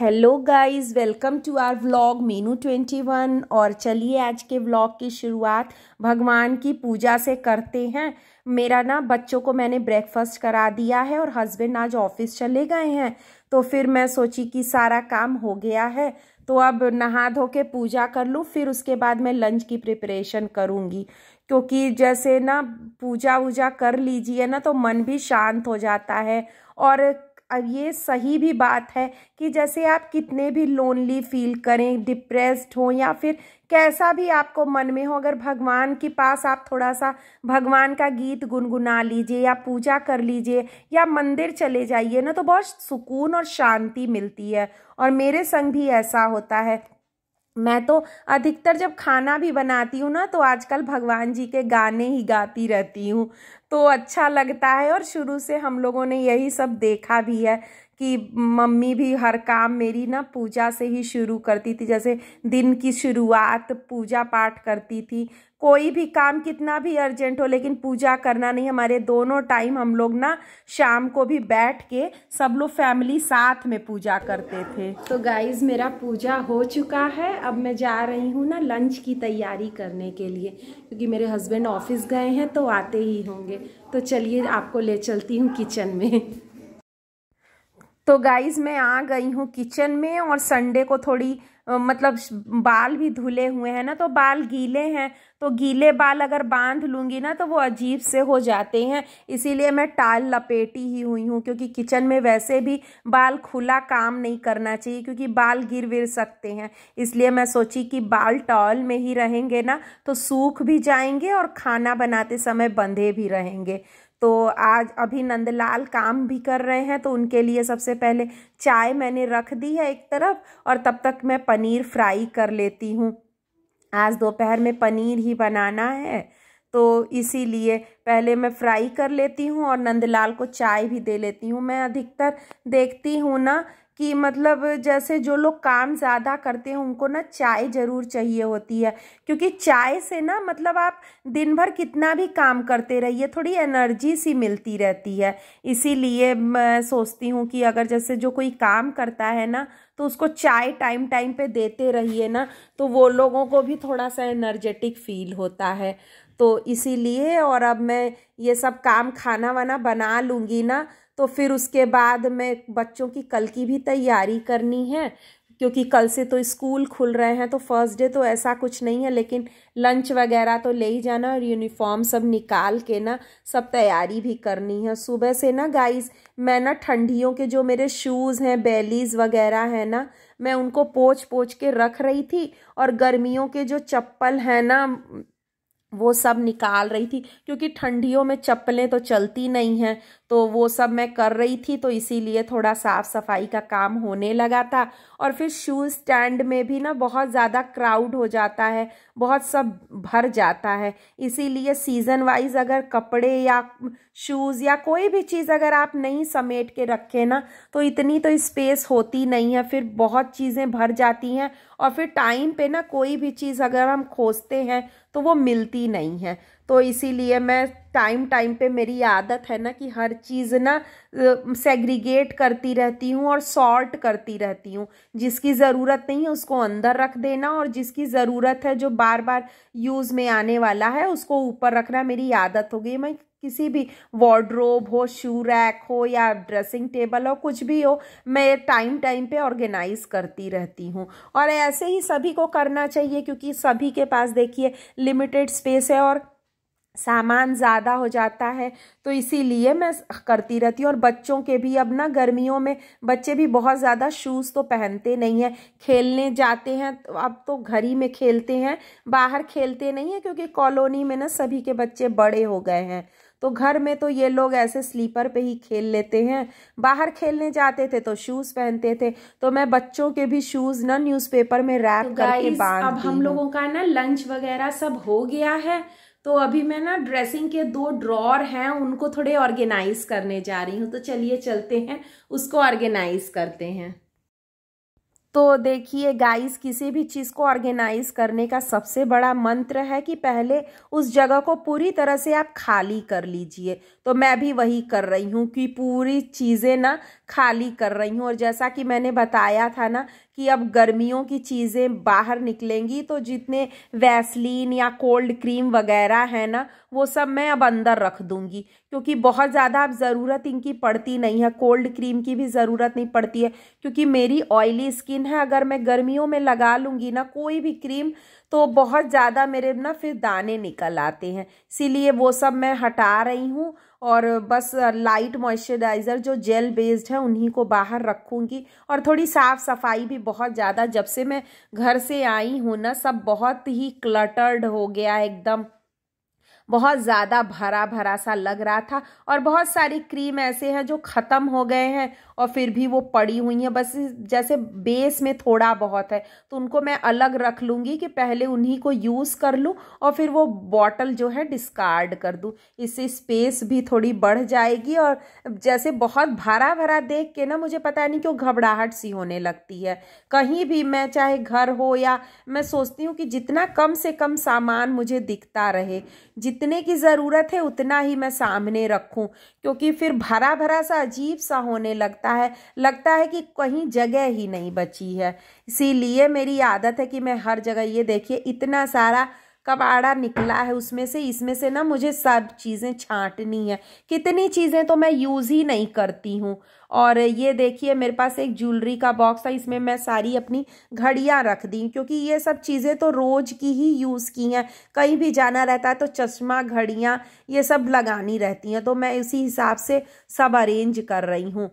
hello guys welcome to our vlog Meenu twenty one और चलिए आज के व्लॉग की शुरुआत भगवान की पूजा से करते हैं मेरा ना बच्चों को मैंने ब्रेकफास्ट करा दिया है और हस्बैंड आज ऑफिस चले गए हैं तो फिर मैं सोची कि सारा काम हो गया है तो अब नहा धो के पूजा कर लूँ फिर उसके बाद मैं लंच की प्रिपरेशन करूँगी क्योंकि जैसे ना पूजा वूजा कर लीजिए ना तो मन भी शांत हो जाता है और अब ये सही भी बात है कि जैसे आप कितने भी लोनली फील करें डिप्रेस्ड हो या फिर कैसा भी आपको मन में हो अगर भगवान के पास आप थोड़ा सा भगवान का गीत गुनगुना लीजिए या पूजा कर लीजिए या मंदिर चले जाइए ना तो बहुत सुकून और शांति मिलती है और मेरे संग भी ऐसा होता है मैं तो अधिकतर जब खाना भी बनाती हूँ ना तो आजकल भगवान जी के गाने ही गाती रहती हूँ तो अच्छा लगता है और शुरू से हम लोगों ने यही सब देखा भी है कि मम्मी भी हर काम मेरी ना पूजा से ही शुरू करती थी जैसे दिन की शुरुआत पूजा पाठ करती थी कोई भी काम कितना भी अर्जेंट हो लेकिन पूजा करना नहीं हमारे दोनों टाइम हम लोग ना शाम को भी बैठ के सब लोग फैमिली साथ में पूजा करते थे तो गाइज मेरा पूजा हो चुका है अब मैं जा रही हूँ ना लंच की तैयारी करने के लिए क्योंकि मेरे हस्बैंड ऑफिस गए हैं तो आते ही होंगे तो चलिए आपको ले चलती हूँ किचन में तो गाइज मैं आ गई हूँ किचन में और संडे को थोड़ी मतलब बाल भी धुले हुए हैं ना तो बाल गीले हैं तो गीले बाल अगर बांध लूँगी ना तो वो अजीब से हो जाते हैं इसीलिए मैं टाल लपेटी ही हुई हूँ क्योंकि किचन में वैसे भी बाल खुला काम नहीं करना चाहिए क्योंकि बाल गिर विर सकते हैं इसलिए मैं सोची कि बाल टॉल में ही रहेंगे ना तो सूख भी जाएंगे और खाना बनाते समय बंधे भी रहेंगे तो आज अभी नंदलाल काम भी कर रहे हैं तो उनके लिए सबसे पहले चाय मैंने रख दी है एक तरफ और तब तक मैं पनीर फ्राई कर लेती हूँ आज दोपहर में पनीर ही बनाना है तो इसीलिए पहले मैं फ्राई कर लेती हूँ और नंदलाल को चाय भी दे लेती हूँ मैं अधिकतर देखती हूँ ना कि मतलब जैसे जो लोग काम ज़्यादा करते हैं उनको ना चाय ज़रूर चाहिए होती है क्योंकि चाय से ना मतलब आप दिन भर कितना भी काम करते रहिए थोड़ी एनर्जी सी मिलती रहती है इसीलिए मैं सोचती हूँ कि अगर जैसे जो कोई काम करता है ना तो उसको चाय टाइम टाइम पे देते रहिए ना तो वो लोगों को भी थोड़ा सा एनर्जेटिक फील होता है तो इसीलिए और अब मैं ये सब काम खाना वाना बना लूँगी ना तो फिर उसके बाद में बच्चों की कल की भी तैयारी करनी है क्योंकि कल से तो स्कूल खुल रहे हैं तो फर्स्ट डे तो ऐसा कुछ नहीं है लेकिन लंच वगैरह तो ले ही जाना और यूनिफॉर्म सब निकाल के ना सब तैयारी भी करनी है सुबह से ना गाइस मैं ना ठंडियों के जो मेरे शूज़ हैं बेलीज़ वगैरह है ना मैं उनको पोछ पोछ के रख रही थी और गर्मियों के जो चप्पल हैं ना वो सब निकाल रही थी क्योंकि ठंडियों में चप्पलें तो चलती नहीं हैं तो वो सब मैं कर रही थी तो इसीलिए थोड़ा साफ़ सफाई का काम होने लगा था और फिर शूज़ स्टैंड में भी ना बहुत ज़्यादा क्राउड हो जाता है बहुत सब भर जाता है इसीलिए सीज़न वाइज अगर कपड़े या शूज़ या कोई भी चीज़ अगर आप नहीं समेट के रखें ना तो इतनी तो स्पेस होती नहीं है फिर बहुत चीज़ें भर जाती हैं और फिर टाइम पे ना कोई भी चीज़ अगर हम खोजते हैं तो वो मिलती नहीं है तो इसीलिए मैं टाइम टाइम पे मेरी आदत है ना कि हर चीज़ ना सेग्रीगेट करती रहती हूँ और सॉर्ट करती रहती हूँ जिसकी ज़रूरत नहीं है उसको अंदर रख देना और जिसकी ज़रूरत है जो बार बार यूज़ में आने वाला है उसको ऊपर रखना मेरी आदत हो गई मैं किसी भी वार्ड्रोब हो शू रैक हो या ड्रेसिंग टेबल हो कुछ भी हो मैं टाइम टाइम पे ऑर्गेनाइज करती रहती हूँ और ऐसे ही सभी को करना चाहिए क्योंकि सभी के पास देखिए लिमिटेड स्पेस है और सामान ज़्यादा हो जाता है तो इसीलिए मैं करती रहती हूँ और बच्चों के भी अब ना गर्मियों में बच्चे भी बहुत ज़्यादा शूज़ तो पहनते नहीं हैं खेलने जाते हैं तो अब तो घर ही में खेलते हैं बाहर खेलते नहीं हैं क्योंकि कॉलोनी में ना सभी के बच्चे बड़े हो गए हैं तो घर में तो ये लोग ऐसे स्लीपर पे ही खेल लेते हैं बाहर खेलने जाते थे तो शूज़ पहनते थे तो मैं बच्चों के भी शूज़ ना न्यूज़पेपर में रैप तो करके बांध अब हम लोगों का ना लंच वगैरह सब हो गया है तो अभी मैं ना ड्रेसिंग के दो ड्रॉर हैं उनको थोड़े ऑर्गेनाइज करने जा रही हूँ तो चलिए चलते हैं उसको ऑर्गेनाइज करते हैं तो देखिए गाइस किसी भी चीज़ को ऑर्गेनाइज करने का सबसे बड़ा मंत्र है कि पहले उस जगह को पूरी तरह से आप खाली कर लीजिए तो मैं भी वही कर रही हूँ कि पूरी चीज़ें ना खाली कर रही हूँ और जैसा कि मैंने बताया था ना कि अब गर्मियों की चीज़ें बाहर निकलेंगी तो जितने वैसलीन या कोल्ड क्रीम वगैरह है ना वो सब मैं अब अंदर रख दूंगी क्योंकि बहुत ज़्यादा अब ज़रूरत इनकी पड़ती नहीं है कोल्ड क्रीम की भी ज़रूरत नहीं पड़ती है क्योंकि मेरी ऑयली स्किन है अगर मैं गर्मियों में लगा लूँगी ना कोई भी क्रीम तो बहुत ज़्यादा मेरे ना फिर दाने निकल आते हैं इसीलिए वो सब मैं हटा रही हूँ और बस लाइट मॉइस्चराइज़र जो जेल बेस्ड है उन्हीं को बाहर रखूँगी और थोड़ी साफ़ सफाई भी बहुत ज़्यादा जब से मैं घर से आई हूँ ना सब बहुत ही क्लटर्ड हो गया है एकदम बहुत ज़्यादा भरा भरा सा लग रहा था और बहुत सारी क्रीम ऐसे हैं जो ख़त्म हो गए हैं और फिर भी वो पड़ी हुई हैं बस जैसे बेस में थोड़ा बहुत है तो उनको मैं अलग रख लूँगी कि पहले उन्हीं को यूज़ कर लूँ और फिर वो बॉटल जो है डिस्कार्ड कर दूँ इससे स्पेस भी थोड़ी बढ़ जाएगी और जैसे बहुत भरा भरा देख के ना मुझे पता नहीं क्यों घबराहट सी होने लगती है कहीं भी मैं चाहे घर हो या मैं सोचती हूँ कि जितना कम से कम सामान मुझे दिखता रहे जित जितने की ज़रूरत है उतना ही मैं सामने रखूं क्योंकि फिर भरा भरा सा अजीब सा होने लगता है लगता है कि कहीं जगह ही नहीं बची है इसीलिए मेरी आदत है कि मैं हर जगह ये देखिए इतना सारा कबाड़ा निकला है उसमें से इसमें से ना मुझे सब चीज़ें छांटनी है कितनी चीज़ें तो मैं यूज़ ही नहीं करती हूँ और ये देखिए मेरे पास एक ज्वेलरी का बॉक्स था इसमें मैं सारी अपनी घड़ियाँ रख दी क्योंकि ये सब चीज़ें तो रोज़ की ही यूज़ की हैं कहीं भी जाना रहता है तो चश्मा घड़ियाँ ये सब लगानी रहती हैं तो मैं इसी हिसाब से सब अरेंज कर रही हूँ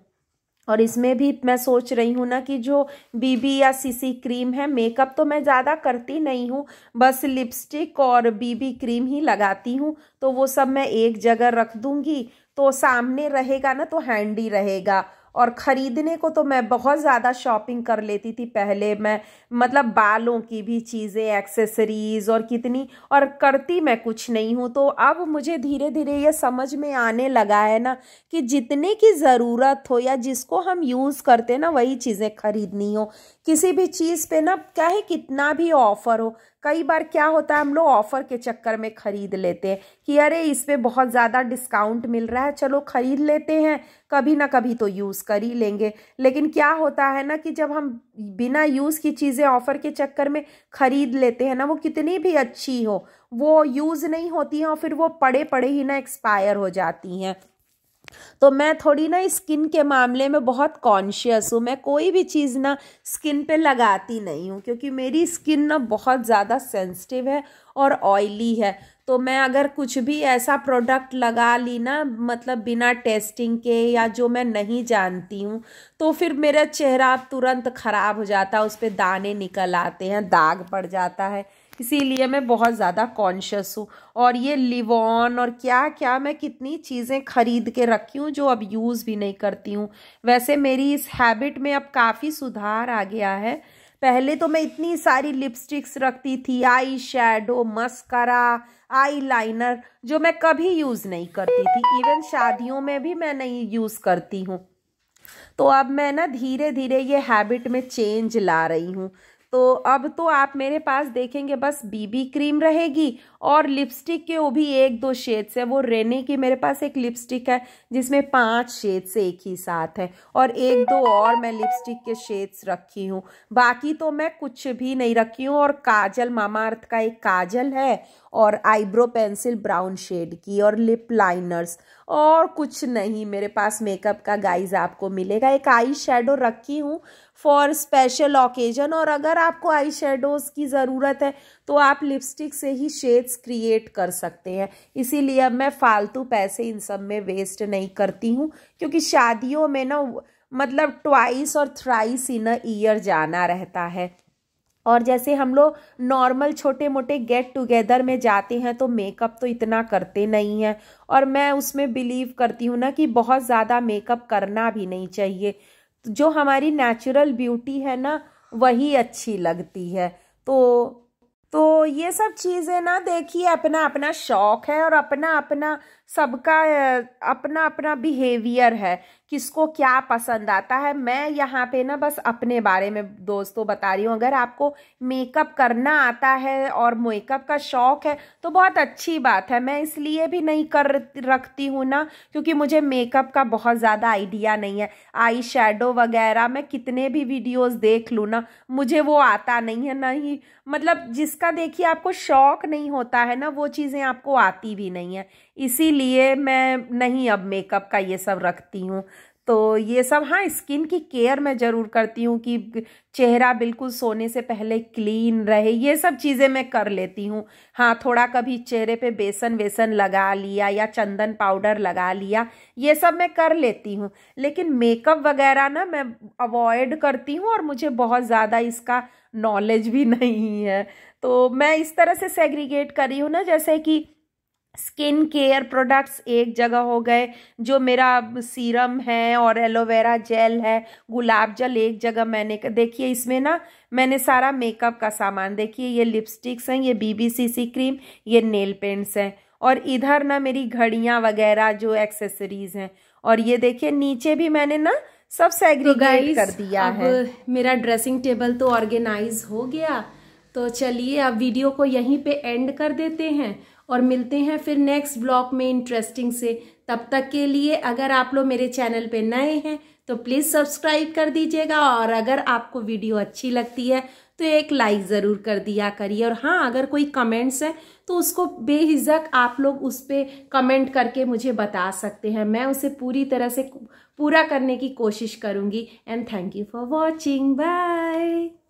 और इसमें भी मैं सोच रही हूँ ना कि जो बीबी या सीसी क्रीम है मेकअप तो मैं ज़्यादा करती नहीं हूँ बस लिपस्टिक और बीबी क्रीम ही लगाती हूँ तो वो सब मैं एक जगह रख दूँगी तो सामने रहेगा ना तो हैंडी रहेगा और ख़रीदने को तो मैं बहुत ज़्यादा शॉपिंग कर लेती थी पहले मैं मतलब बालों की भी चीज़ें एक्सेसरीज़ और कितनी और करती मैं कुछ नहीं हूँ तो अब मुझे धीरे धीरे ये समझ में आने लगा है ना कि जितने की ज़रूरत हो या जिसको हम यूज़ करते ना वही चीज़ें खरीदनी हो किसी भी चीज़ पे ना चाहे कितना भी ऑफ़र हो कई बार क्या होता है हम लोग ऑफ़र के चक्कर में ख़रीद लेते हैं कि अरे इस पर बहुत ज़्यादा डिस्काउंट मिल रहा है चलो ख़रीद लेते हैं कभी ना कभी तो यूज़ कर ही लेंगे लेकिन क्या होता है ना कि जब हम बिना यूज़ की चीज़ें ऑफ़र के चक्कर में ख़रीद लेते हैं ना वो कितनी भी अच्छी हो वो यूज़ नहीं होती हैं और फिर वो पड़े पड़े ही ना एक्सपायर हो जाती हैं तो मैं थोड़ी ना स्किन के मामले में बहुत कॉन्शियस हूँ मैं कोई भी चीज़ ना स्किन पे लगाती नहीं हूँ क्योंकि मेरी स्किन ना बहुत ज़्यादा सेंसिटिव है और ऑयली है तो मैं अगर कुछ भी ऐसा प्रोडक्ट लगा ली ना मतलब बिना टेस्टिंग के या जो मैं नहीं जानती हूँ तो फिर मेरा चेहरा तुरंत ख़राब हो जाता है उस पर दाने निकल आते हैं दाग पड़ जाता है इसीलिए मैं बहुत ज़्यादा कॉन्शियस हूँ और ये लिवॉन और क्या क्या मैं कितनी चीज़ें खरीद के रखी हूँ जो अब यूज़ भी नहीं करती हूँ वैसे मेरी इस हैबिट में अब काफ़ी सुधार आ गया है पहले तो मैं इतनी सारी लिपस्टिक्स रखती थी eyeshadow mascara eyeliner जो मैं कभी यूज़ नहीं करती थी इवन शादियों में भी मैं नहीं यूज़ करती हूँ तो अब मैं ना धीरे धीरे ये हैबिट में चेंज ला रही हूँ तो अब तो आप मेरे पास देखेंगे बस बीबी क्रीम रहेगी और लिपस्टिक के वो भी एक दो शेड्स है वो रेने की मेरे पास एक लिपस्टिक है जिसमें पांच शेड्स एक ही साथ है और एक दो और मैं लिपस्टिक के शेड्स रखी हूँ बाकी तो मैं कुछ भी नहीं रखी हूँ और काजल मामा अर्थ का एक काजल है और आईब्रो पेंसिल ब्राउन शेड की और लिप लाइनर्स और कुछ नहीं मेरे पास मेकअप का गाइज आपको मिलेगा एक आई शेडो रखी हूँ फॉर स्पेशल ओकेजन और अगर आपको आई शेडोज़ की ज़रूरत है तो आप लिपस्टिक से ही शेड्स क्रिएट कर सकते हैं इसीलिए अब मैं फालतू पैसे इन सब में वेस्ट नहीं करती हूँ क्योंकि शादियों में ना मतलब ट्वाइस और थ्राइस इन अ ईयर जाना रहता है और जैसे हम लोग नॉर्मल छोटे मोटे गेट टुगेदर में जाते हैं तो मेकअप तो इतना करते नहीं हैं और मैं उसमें बिलीव करती हूँ ना कि बहुत ज़्यादा मेकअप करना भी नहीं चाहिए जो हमारी नेचुरल ब्यूटी है ना वही अच्छी लगती है तो तो ये सब चीज़ें ना देखिए अपना अपना शौक है और अपना अपना सबका अपना अपना बिहेवियर है किसको क्या पसंद आता है मैं यहाँ पे ना बस अपने बारे में दोस्तों बता रही हूँ अगर आपको मेकअप करना आता है और मेकअप का शौक़ है तो बहुत अच्छी बात है मैं इसलिए भी नहीं कर रखती हूँ ना क्योंकि मुझे मेकअप का बहुत ज़्यादा आइडिया नहीं है आई शेडो वगैरह मैं कितने भी वीडियोस देख लूँ ना मुझे वो आता नहीं है ना ही मतलब जिसका देखिए आपको शौक़ नहीं होता है ना वो चीज़ें आपको आती भी नहीं है इसीलिए लिए मैं नहीं अब मेकअप का ये सब रखती हूँ तो ये सब हाँ स्किन की केयर मैं ज़रूर करती हूँ कि चेहरा बिल्कुल सोने से पहले क्लीन रहे ये सब चीज़ें मैं कर लेती हूँ हाँ थोड़ा कभी चेहरे पे बेसन वेसन लगा लिया या चंदन पाउडर लगा लिया ये सब मैं कर लेती हूँ लेकिन मेकअप वगैरह ना मैं अवॉइड करती हूँ और मुझे बहुत ज़्यादा इसका नॉलेज भी नहीं है तो मैं इस तरह से सेग्रीगेट करी हूँ ना जैसे कि स्किन केयर प्रोडक्ट्स एक जगह हो गए जो मेरा सीरम है और एलोवेरा जेल है गुलाब जल एक जगह मैंने देखिए इसमें ना मैंने सारा मेकअप का सामान देखिए ये लिपस्टिक्स हैं ये बीबीसीसी क्रीम ये नेल पेंट्स हैं और इधर ना मेरी घड़ियाँ वगैरह जो एक्सेसरीज हैं और ये देखिए नीचे भी मैंने ना सब सेग्रीगेट तो कर दिया अब है मेरा ड्रेसिंग टेबल तो ऑर्गेनाइज हो गया तो चलिए अब वीडियो को यहीं पे एंड कर देते हैं और मिलते हैं फिर नेक्स्ट ब्लॉग में इंटरेस्टिंग से तब तक के लिए अगर आप लोग मेरे चैनल पे नए हैं तो प्लीज़ सब्सक्राइब कर दीजिएगा और अगर आपको वीडियो अच्छी लगती है तो एक लाइक ज़रूर कर दिया करिए और हाँ अगर कोई कमेंट्स है तो उसको बेहिजक आप लोग उस पर कमेंट करके मुझे बता सकते हैं मैं उसे पूरी तरह से पूरा करने की कोशिश करूँगी and thank you for watching bye